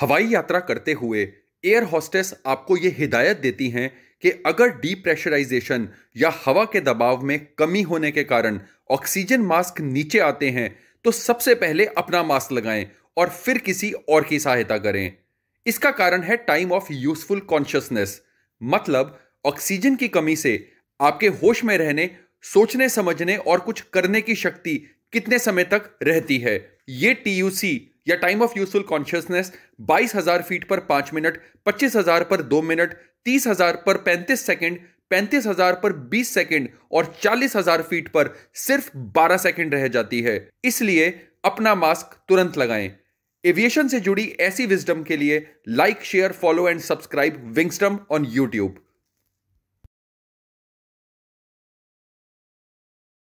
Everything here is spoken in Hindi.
हवाई यात्रा करते हुए एयर हॉस्टेस आपको ये हिदायत देती हैं कि अगर डीप्रेशराइजेशन या हवा के दबाव में कमी होने के कारण ऑक्सीजन मास्क नीचे आते हैं तो सबसे पहले अपना मास्क लगाएं और फिर किसी और की सहायता करें इसका कारण है टाइम ऑफ यूजफुल कॉन्शियसनेस मतलब ऑक्सीजन की कमी से आपके होश में रहने सोचने समझने और कुछ करने की शक्ति कितने समय तक रहती है ये टी या टाइम ऑफ यूजफुल कॉन्शियसनेस बाईस हजार फीट पर पांच मिनट पच्चीस हजार पर दो मिनट तीस हजार पर पैंतीस सेकेंड पैंतीस हजार पर बीस सेकेंड और चालीस हजार फीट पर सिर्फ बारह सेकेंड रह जाती है इसलिए अपना मास्क तुरंत लगाएं एविएशन से जुड़ी ऐसी विजडम के लिए like share follow and subscribe विंगस्टम ऑन यूट्यूब